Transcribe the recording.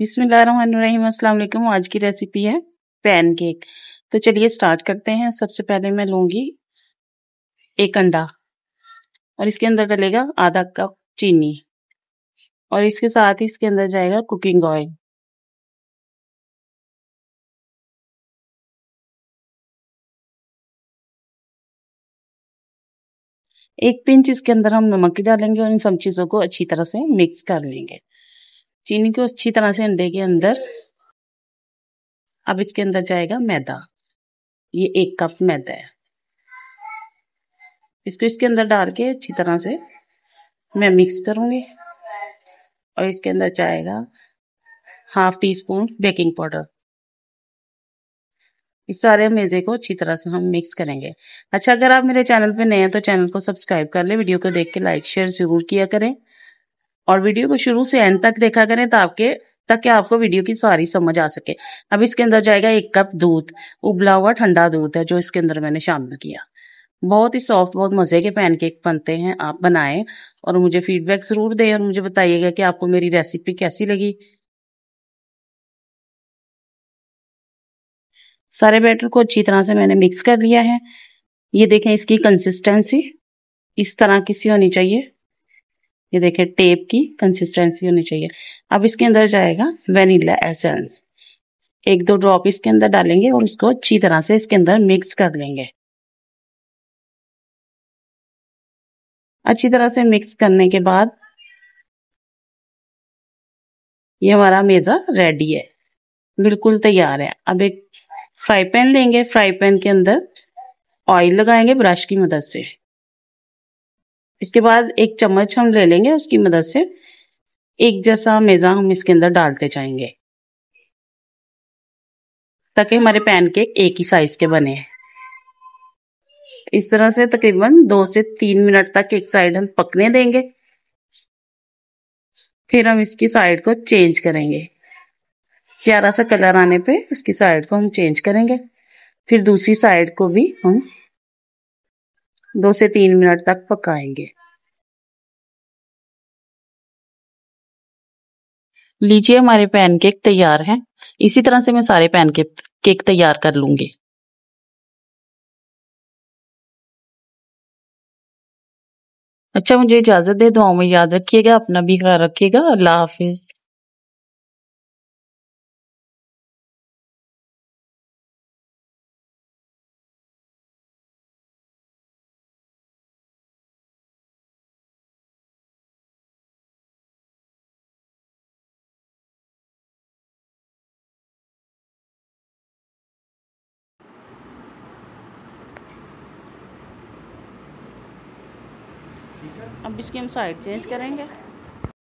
बिस्मिल्लाहिर्रहमानिर्रहीम अस्सलाम वालेकुम आज की रेसिपी है पैन केक तो चलिए स्टार्ट करते हैं सबसे पहले मैं लूंगी एक अंडा और इसके अंदर डलेगा आधा कप चीनी और इसके साथ ही इसके अंदर जाएगा कुकिंग ऑयल एक पिंच इसके अंदर हम नमक डालेंगे और इन सब चीज़ों को अच्छी तरह से मिक्स कर लेंगे चीनी को अच्छी तरह से अंडे के अंदर अब इसके अंदर जाएगा मैदा ये एक कप मैदा है इसको इसके अंदर डाल के अच्छी तरह से मैं मिक्स करूंगी और इसके अंदर जाएगा half teaspoon baking powder इस सारे मेजे को अच्छी तरह से हम मिक्स करेंगे अच्छा अगर आप मेरे चैनल पे नए हैं तो चैनल को सब्सक्राइब कर ले वीडियो को देख के लाइक शेयर जरूर किया करें और वीडियो को शुरू से एंड तक देखा करें तो आपके ताकि आपको वीडियो की सारी समझ आ सके अब इसके अंदर जाएगा एक कप दूध उबला हुआ ठंडा दूध है जो इसके अंदर मैंने शामिल किया बहुत ही सॉफ्ट बहुत मज़े के पैनकेक बनते हैं आप बनाएं और मुझे फीडबैक ज़रूर दें और मुझे बताइएगा कि आपको मेरी रेसिपी कैसी लगी सारे बैटर को अच्छी तरह से मैंने मिक्स कर लिया है ये देखें इसकी कंसिस्टेंसी इस तरह की सी होनी चाहिए ये देखे टेप की कंसिस्टेंसी होनी चाहिए अब इसके अंदर जाएगा वेनिला एसेंस एक दो ड्रॉप इसके अंदर डालेंगे और इसको अच्छी तरह से इसके अंदर मिक्स कर लेंगे अच्छी तरह से मिक्स करने के बाद ये हमारा मेज़ा रेडी है बिल्कुल तैयार है अब एक फ्राई पैन लेंगे फ्राई पैन के अंदर ऑयल लगाएंगे ब्रश की मदद से इसके बाद एक चम्मच हम ले लेंगे उसकी मदद से एक जैसा मेज़ा हम इसके अंदर डालते जाएंगे ताकि हमारे पैनकेक एक ही साइज के बने इस तरह से तकरीबन दो से तीन मिनट तक एक साइड हम पकने देंगे फिर हम इसकी साइड को चेंज करेंगे प्यारा सा कलर आने पे इसकी साइड को हम चेंज करेंगे फिर दूसरी साइड को भी हम दो से तीन मिनट तक पकाएंगे लीजिए हमारे पैनकेक तैयार हैं इसी तरह से मैं सारे पैनकेक केक तैयार कर लूंगी अच्छा मुझे इजाज़त दे दुआओं में याद रखिएगा अपना भी ख्याल रखिएगा अल्लाह हाफिज़ अब इसकी हम साइड चेंज करेंगे